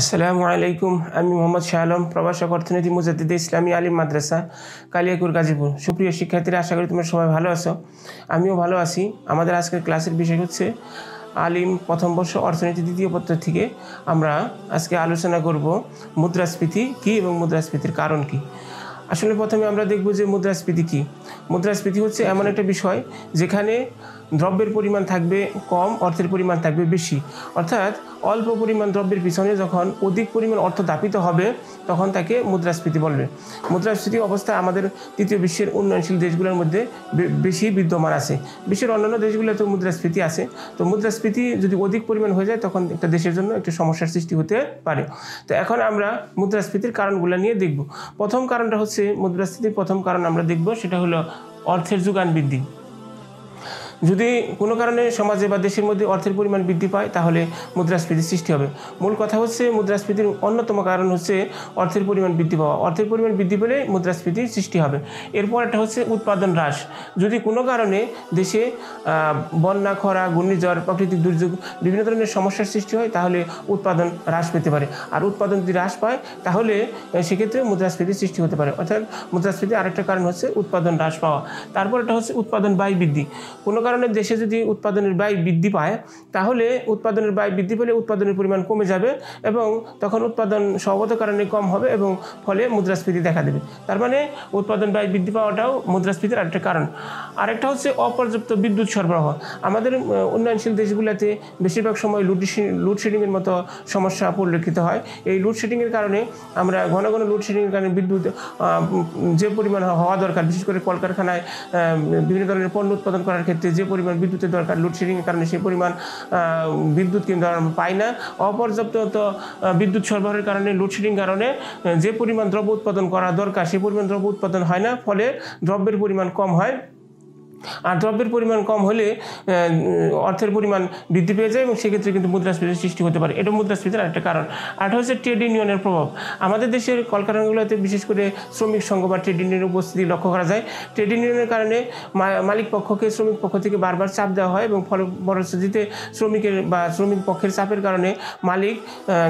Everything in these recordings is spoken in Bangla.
আসসালামু আলাইকুম আমি মোহাম্মদ শাহ আলম প্রবাসক অর্থনীতি মুজাদ্দিদে ইসলামী আলিম মাদ্রাসা কালিয়াকুর গাজীপুর সুপ্রিয় শিক্ষার্থীরা আশা করি তোমরা সবাই ভালো আছো আমিও ভালো আছি আমাদের আজকের ক্লাসের বিষয় হচ্ছে আলিম প্রথম বর্ষ অর্থনীতি দ্বিতীয় পত্র থেকে আমরা আজকে আলোচনা করব মুদ্রাস্ফীতি কী এবং মুদ্রাস্ফীতির কারণ কী আসলে প্রথমে আমরা দেখব যে মুদ্রাস্ফীতি কী মুদ্রাস্ফীতি হচ্ছে এমন একটা বিষয় যেখানে দ্রব্যের পরিমাণ থাকবে কম অর্থের পরিমাণ থাকবে বেশি অর্থাৎ অল্প পরিমাণ দ্রব্যের পিছনে যখন অধিক পরিমাণ অর্থ দাপিত হবে তখন তাকে মুদ্রাস্ফীতি বলবে মুদ্রাস্ফীতি অবস্থা আমাদের তৃতীয় বিশ্বের উন্নয়নশীল দেশগুলোর মধ্যে বেশি বিদ্যমান আছে বিশ্বের অন্যান্য দেশগুলোতেও মুদ্রাস্ফীতি আছে তো মুদ্রাস্ফীতি যদি অধিক পরিমাণ হয়ে যায় তখন একটা দেশের জন্য একটি সমস্যার সৃষ্টি হতে পারে তো এখন আমরা মুদ্রাস্ফীতির কারণগুলো নিয়ে দেখব প্রথম কারণটা হচ্ছে মুদ্রাস্ফীতির প্রথম কারণ আমরা দেখব সেটা হলো অর্থের যোগান বৃদ্ধি যদি কোনো কারণে সমাজে বা দেশের মধ্যে অর্থের পরিমাণ বৃদ্ধি পায় তাহলে মুদ্রাস্ফীতির সৃষ্টি হবে মূল কথা হচ্ছে মুদ্রাস্ফীতির অন্যতম কারণ হচ্ছে অর্থের পরিমাণ বৃদ্ধি পাওয়া অর্থের পরিমাণ বৃদ্ধি পেলে মুদ্রাস্ফীতির সৃষ্টি হবে এরপর একটা হচ্ছে উৎপাদন হ্রাস যদি কোনো কারণে দেশে বন্যা খরা ঘূর্ণিঝড় প্রাকৃতিক দুর্যোগ বিভিন্ন ধরনের সমস্যার সৃষ্টি হয় তাহলে উৎপাদন হ্রাস পেতে পারে আর উৎপাদন যদি হ্রাস পায় তাহলে সেক্ষেত্রে মুদ্রাস্ফীতির সৃষ্টি হতে পারে অর্থাৎ মুদ্রাস্ফীতির আরেকটা কারণ হচ্ছে উৎপাদন হ্রাস পাওয়া তারপর এটা হচ্ছে উৎপাদন ব্যয় বৃদ্ধি কোনো কারণে কারণে দেশে যদি উৎপাদনের ব্যয় বৃদ্ধি পায় তাহলে উৎপাদনের ব্যয় বৃদ্ধি পেলে উৎপাদনের পরিমাণ কমে যাবে এবং তখন উৎপাদন স্বগত কারণে কম হবে এবং ফলে মুদ্রাস্ফীতি দেখা দেবে তার মানে উৎপাদন ব্যয় বৃদ্ধি পাওয়াটাও মুদ্রাস্ফীতির আরেকটা কারণ আরেকটা হচ্ছে অপর্যাপ্ত বিদ্যুৎ সরবরাহ আমাদের উন্নয়নশীল দেশগুলোতে বেশিরভাগ সময় লুড লোডশেডিংয়ের মতো সমস্যা পরিলক্ষিত হয় এই লোডশেডিংয়ের কারণে আমরা ঘন ঘন লোডশেডিংয়ের কারণে বিদ্যুৎ যে পরিমাণ হওয়া দরকার বিশেষ করে কলকারখানায় বিভিন্ন ধরনের পণ্য উৎপাদন করার ক্ষেত্রে যে যে পরিমাণ বিদ্যুতের দরকার লোডশেডিংয়ের কারণে সেই পরিমাণ বিদ্যুৎ কিন্তু পায় না অপর্যাপ্ত বিদ্যুৎ সরবরাহের কারণে লোডশেডিং কারণে যে পরিমাণ দ্রব্য উৎপাদন করা দরকার সেই পরিমাণ দ্রব্য উৎপাদন হয় না ফলে দ্রব্যের পরিমাণ কম হয় আর দ্রব্যের পরিমাণ কম হলে অর্থের পরিমাণ বৃদ্ধি পেয়ে যায় এবং সেক্ষেত্রে কিন্তু মুদ্রাস্ফীতির সৃষ্টি হতে পারে এটা মুদ্রাস্ফীতির আরেকটা কারণ আর হচ্ছে ট্রেড ইউনিয়নের প্রভাব আমাদের দেশের কলকারখানাগুলোতে বিশেষ করে শ্রমিক সংঘ বা ট্রেড ইউনিয়নের উপস্থিতি লক্ষ্য করা যায় ট্রেড ইউনিয়নের কারণে মালিক পক্ষকে শ্রমিক পক্ষ থেকে বারবার চাপ দেওয়া হয় এবং ফল ফলশ্রুতিতে শ্রমিকের বা শ্রমিক পক্ষের চাপের কারণে মালিক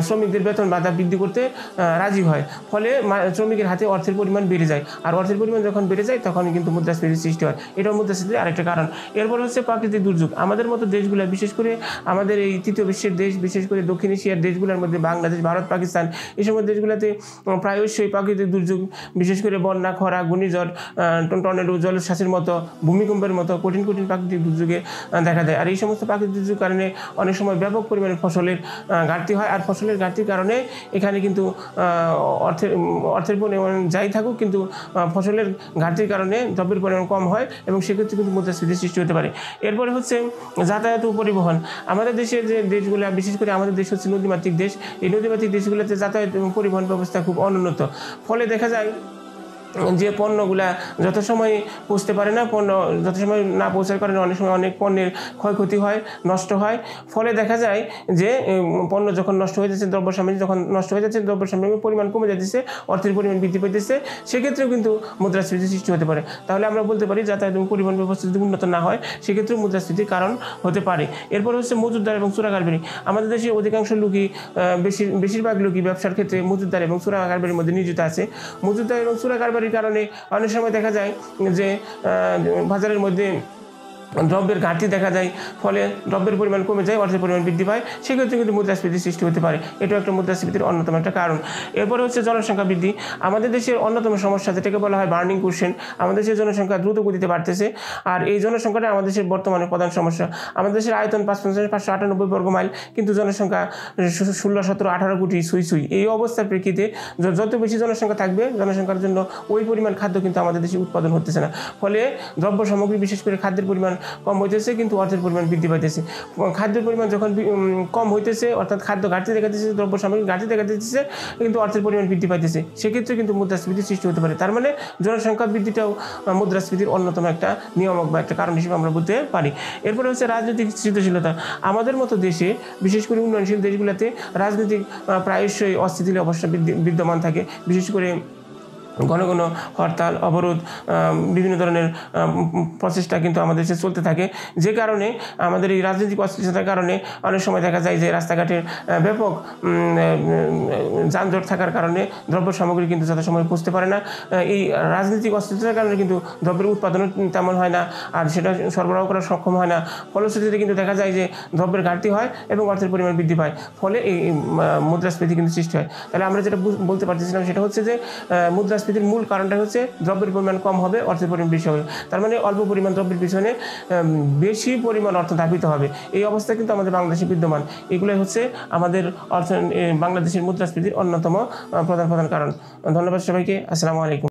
শ্রমিকদের বেতন বাধা বৃদ্ধি করতে রাজি হয় ফলে শ্রমিকের হাতে অর্থের পরিমাণ বেড়ে যায় আর অর্থের পরিমাণ যখন বেড়ে যায় তখন কিন্তু মুদ্রাস্ফীতির সৃষ্টি হয় এটাও মুদ্রাস পরিস্থিতি আরেকটা কারণ এরপর হচ্ছে প্রাকৃতিক দুর্যোগ আমাদের মতো দেশগুলো বিশেষ করে আমাদের এই তৃতীয় বিশ্বের দেশ বিশেষ করে দক্ষিণ এশিয়ার দেশগুলোর মধ্যে বাংলাদেশ ভারত পাকিস্তান এই সমস্ত দেশগুলোতে প্রায়শই প্রাকৃতিক দুর্যোগ বিশেষ করে বন্যা খরা ঘূর্ণিঝড় টনেডো জলশ্বাসের মতো ভূমিকম্পের মতো কঠিন কঠিন প্রাকৃতিক দুর্যোগে দেখা দেয় আর এই সমস্ত প্রাকৃতিক দুর্যোগ কারণে অনেক সময় ব্যাপক পরিমাণে ফসলের ঘাটতি হয় আর ফসলের ঘাটতির কারণে এখানে কিন্তু অর্থের অর্থের পরিমাণ যাই থাকুক কিন্তু ফসলের ঘাটতির কারণে দ্রব্যের পরিমাণ কম হয় এবং সেক্ষেত্রে হচ্ছে কিন্তু মুদ্রাস্ফীতির সৃষ্টি হতে পারে এরপরে হচ্ছে যাতায়াত ও পরিবহন আমাদের দেশে যে দেশগুলো বিশেষ করে আমাদের দেশ হচ্ছে নদীমাতৃক দেশ এই নদীমাতৃক দেশগুলোতে যাতায়াত এবং পরিবহন ব্যবস্থা খুব অনুন্নত ফলে দেখা যায় যে পণ্যগুলা যথাসময়ে পৌঁছতে পারে না পণ্য সময় না পৌঁছার কারণে অনেক সময় অনেক পণ্যের ক্ষয়ক্ষতি হয় নষ্ট হয় ফলে দেখা যায় যে পণ্য যখন নষ্ট হয়ে যাচ্ছে দ্রব্য সামগ্রী যখন নষ্ট হয়ে যাচ্ছে দ্রব্য সামগ্রীর পরিমাণ কমে যাচ্ছে অর্থের পরিমাণ বৃদ্ধি পেতেছে সেক্ষেত্রেও কিন্তু মুদ্রাস্ফীতি সৃষ্টি হতে পারে তাহলে আমরা বলতে পারি যাতায়াত এবং পরিবহন ব্যবস্থা যদি উন্নত না হয় সেক্ষেত্রেও মুদ্রাস্ফীতির কারণ হতে পারে এরপর হচ্ছে মজুরদার এবং চোরাকারবারি আমাদের দেশে অধিকাংশ লোকই বেশির বেশিরভাগ লোকই ব্যবসার ক্ষেত্রে মজুরদার এবং চোরাকারবারির মধ্যে নিয়োজিত আছে মজুরদার এবং চোরাকারবারি কারণে অনেক সময় দেখা যায় যে বাজারের মধ্যে দ্রব্যের ঘাটতি দেখা যায় ফলে দ্রব্যের পরিমাণ কমে যায় অর্থের পরিমাণ বৃদ্ধি পায় সেক্ষেত্রে কিন্তু মুদ্রাস্ফীতি সৃষ্টি হতে পারে এটাও একটা মুদ্রাস্ফীতির অন্যতম একটা কারণ এরপরে হচ্ছে জনসংখ্যা বৃদ্ধি আমাদের দেশের অন্যতম সমস্যা যেটাকে বলা হয় বার্নিং কোশ্চেন আমাদের দেশের জনসংখ্যা দ্রুত গতিতে বাড়তেছে আর এই জনসংখ্যাটা আমাদের দেশের বর্তমানে প্রধান সমস্যা আমাদের দেশের আয়তন পাঁচ পঞ্চাশ পাঁচশো আটানব্বই বর্গ মাইল কিন্তু জনসংখ্যা ষোলো সতেরো আঠারো কোটি সুই সুই এই অবস্থার প্রেক্ষিতে যত বেশি জনসংখ্যা থাকবে জনসংখ্যার জন্য ওই পরিমাণ খাদ্য কিন্তু আমাদের দেশে উৎপাদন হতেছে না ফলে দ্রব্য সামগ্রী বিশেষ করে খাদ্যের পরিমাণ কম হইতেছে কিন্তু অর্থের পরিমাণ বৃদ্ধি পাইতেছে খাদ্যের পরিমাণ যখন কম হইতেছে অর্থাৎ খাদ্য ঘাটতি দেখা দিচ্ছে দ্রব্য সামগ্রী ঘাটতি দেখা দিচ্ছে কিন্তু অর্থের পরিমাণ বৃদ্ধি পাইতেছে সেক্ষেত্রে কিন্তু মুদ্রাস্ফীতি সৃষ্টি হতে পারে তার মানে জনসংখ্যা বৃদ্ধিটাও মুদ্রাস্ফীতির অন্যতম একটা নিয়ামক বা একটা কারণ হিসেবে আমরা বলতে পারি এরপরে হচ্ছে রাজনৈতিক স্থিতিশীলতা আমাদের মতো দেশে বিশেষ করে উন্নয়নশীল দেশগুলোতে রাজনৈতিক প্রায়শই অস্থিতিশীল অবস্থা বিদ্যমান থাকে বিশেষ করে ঘন ঘন হরতাল অবরোধ বিভিন্ন ধরনের প্রচেষ্টা কিন্তু আমাদের দেশে চলতে থাকে যে কারণে আমাদের এই রাজনৈতিক অস্থিরতার কারণে অনেক সময় দেখা যায় যে রাস্তাঘাটের ব্যাপক যানজট থাকার কারণে দ্রব্য সামগ্রী কিন্তু যথাসময়ে পৌঁছতে পারে না এই রাজনৈতিক অস্থিরতার কারণে কিন্তু দ্রব্যের উৎপাদনও তেমন হয় না আর সেটা সরবরাহ করা সক্ষম হয় না ফলশ্রুতিতে কিন্তু দেখা যায় যে দ্রব্যের ঘাটতি হয় এবং অর্থের পরিমাণ বৃদ্ধি পায় ফলে এই মুদ্রাস্ফীতি কিন্তু সৃষ্টি হয় তাহলে আমরা যেটা বলতে পারতেছিলাম সেটা হচ্ছে যে মুদ্রা মুদ্রাস্ফীতির মূল কারণটা হচ্ছে দ্রব্যের পরিমাণ কম হবে অর্থের পরিমাণ বেশি হবে তার মানে অল্প পরিমাণ দ্রব্যের পিছনে বেশি পরিমাণ অর্থ দাবিত হবে এই অবস্থা কিন্তু আমাদের বাংলাদেশে বিদ্যমান এগুলোই হচ্ছে আমাদের অর্থ বাংলাদেশের মুদ্রাস্ফীতির অন্যতম প্রধান প্রধান কারণ ধন্যবাদ সবাইকে আসসালামু আলাইকুম